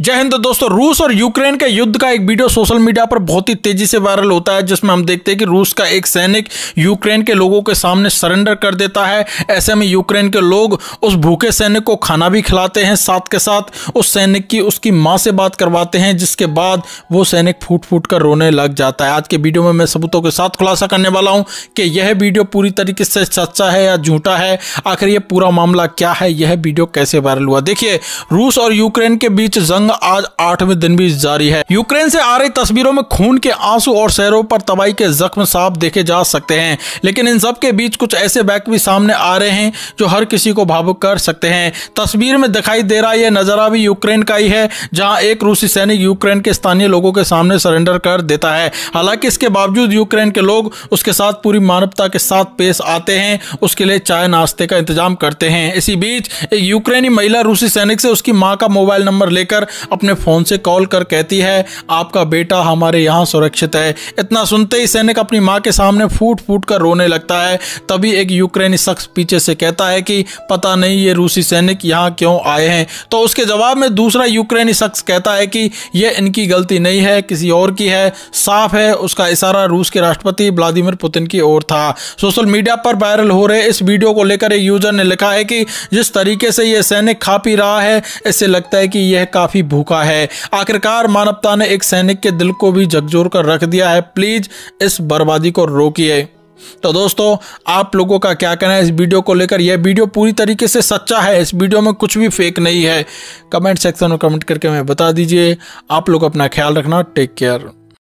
जय हिंद दोस्तों रूस और यूक्रेन के युद्ध का एक वीडियो सोशल मीडिया पर बहुत ही तेजी से वायरल होता है जिसमें हम देखते हैं कि रूस का एक सैनिक यूक्रेन के लोगों के सामने सरेंडर कर देता है ऐसे में यूक्रेन के लोग उस भूखे सैनिक को खाना भी खिलाते हैं साथ के साथ उस सैनिक की उसकी माँ से बात करवाते हैं जिसके बाद वो सैनिक फूट फूट कर रोने लग जाता है आज के वीडियो में मैं सबूतों के साथ खुलासा करने वाला हूँ कि यह वीडियो पूरी तरीके से सच्चा है या झूठा है आखिर यह पूरा मामला क्या है यह वीडियो कैसे वायरल हुआ देखिए रूस और यूक्रेन के बीच जंग जंग आज आठवें दिन भी जारी है यूक्रेन से आ रही तस्वीरों में खून के आंसू और शहरों पर तबाही के जख्म साफ देखे जा सकते हैं लेकिन इन सब के बीच कुछ ऐसे बैक भी सामने आ रहे हैं जो हर किसी को भावुक कर सकते हैं तस्वीर में दिखाई दे रहा यह नजारा भी यूक्रेन का ही है जहाँ एक रूसी सैनिक यूक्रेन के स्थानीय लोगों के सामने सरेंडर कर देता है हालांकि इसके बावजूद यूक्रेन के लोग उसके साथ पूरी मानवता के साथ पेश आते हैं उसके लिए चाय नाश्ते का इंतजाम करते हैं इसी बीच एक यूक्रेनी महिला रूसी सैनिक से उसकी मां का मोबाइल नंबर लेकर अपने फ़ोन से कॉल कर कहती है आपका बेटा हमारे यहाँ सुरक्षित है इतना सुनते ही सैनिक अपनी माँ के सामने फूट फूट कर रोने लगता है तभी एक यूक्रेनी शख्स पीछे से कहता है कि पता नहीं ये रूसी सैनिक यहाँ क्यों आए हैं तो उसके जवाब में दूसरा यूक्रेनी शख्स कहता है कि यह इनकी गलती नहीं है किसी और की है साफ है उसका इशारा रूस के राष्ट्रपति व्लादिमिर पुतिन की ओर था सोशल मीडिया पर वायरल हो रहे इस वीडियो को लेकर एक यूजर ने लिखा है कि जिस तरीके से यह सैनिक खा पी रहा है इससे लगता है कि यह काफ़ी भूखा है आखिरकार मानवता ने एक सैनिक के दिल को भी झकझोर कर रख दिया है प्लीज इस बर्बादी को रोकिए तो दोस्तों आप लोगों का क्या कहना है इस वीडियो को लेकर यह वीडियो पूरी तरीके से सच्चा है इस वीडियो में कुछ भी फेक नहीं है कमेंट सेक्शन में कमेंट करके हमें बता दीजिए आप लोग अपना ख्याल रखना टेक केयर